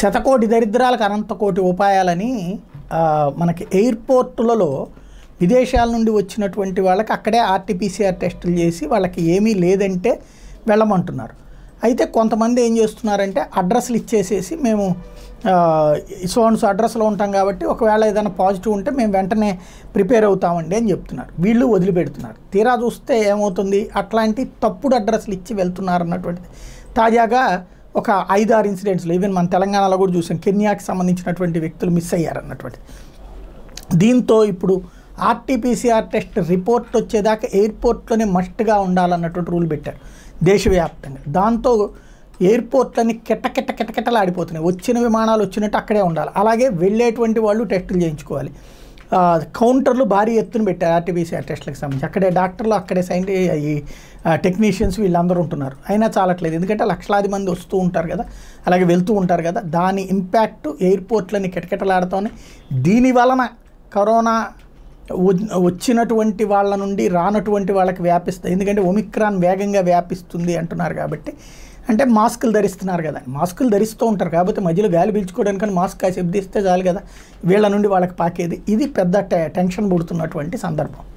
శతకోటి దరిద్రాలకు అనంతకోటి ఉపాయాలని మనకి ఎయిర్పోర్టులలో విదేశాల నుండి వచ్చినటువంటి వాళ్ళకి అక్కడే ఆర్టీపీసీఆర్ టెస్టులు చేసి వాళ్ళకి ఏమీ లేదంటే వెళ్ళమంటున్నారు అయితే కొంతమంది ఏం చేస్తున్నారంటే అడ్రస్లు ఇచ్చేసేసి మేము సో అండ్ సో అడ్రస్లో ఉంటాం కాబట్టి ఒకవేళ ఏదైనా పాజిటివ్ ఉంటే మేము వెంటనే ప్రిపేర్ అవుతామండి అని చెప్తున్నారు వీళ్ళు వదిలిపెడుతున్నారు తీరా చూస్తే ఏమవుతుంది అట్లాంటి తప్పుడు అడ్రస్లు ఇచ్చి వెళ్తున్నారు అన్నటువంటిది తాజాగా ఒక ఐదారు ఇన్సిడెంట్స్లో ఈవెన్ మన తెలంగాణలో కూడా చూసాం కెన్యాకి సంబంధించినటువంటి వ్యక్తులు మిస్ అయ్యారన్నటువంటి దీంతో ఇప్పుడు ఆర్టీపీసీఆర్ టెస్ట్ రిపోర్ట్ వచ్చేదాకా ఎయిర్పోర్ట్లోనే మస్ట్గా ఉండాలన్నటువంటి రూల్ పెట్టారు దేశవ్యాప్తంగా దాంతో ఎయిర్పోర్ట్లన్నీ కిటకిట ఆడిపోతున్నాయి వచ్చిన విమానాలు వచ్చినట్టు అక్కడే ఉండాలి అలాగే వెళ్ళేటువంటి వాళ్ళు టెస్టులు చేయించుకోవాలి కౌంటర్లు భారీ ఎత్తున పెట్టారు ఆర్టీబీసీ టెస్ట్లకు సంబంధించి అక్కడే డాక్టర్లు అక్కడే సైన్ ఈ టెక్నీషియన్స్ వీళ్ళందరూ ఉంటున్నారు అయినా చాలట్లేదు ఎందుకంటే లక్షలాది మంది వస్తూ ఉంటారు కదా అలాగే వెళ్తూ ఉంటారు కదా దాని ఇంపాక్ట్ ఎయిర్పోర్ట్లని కిటకిటలాడుతూనే దీని వలన కరోనా వచ్చినటువంటి వాళ్ళ నుండి రానటువంటి వాళ్ళకి వ్యాపిస్తుంది ఎందుకంటే ఒమిక్రాన్ వేగంగా వ్యాపిస్తుంది అంటున్నారు కాబట్టి అంటే మాస్కులు ధరిస్తున్నారు కదా మాస్కులు ధరిస్తూ ఉంటారు కాబట్టి మధ్యలో గాలి పీల్చుకోవడానికి మాస్క్ కాసేపు తీస్తే చాలు కదా వీళ్ళ నుండి వాళ్ళకి పాకేది ఇది పెద్ద టెన్షన్ పుడుతున్నటువంటి సందర్భం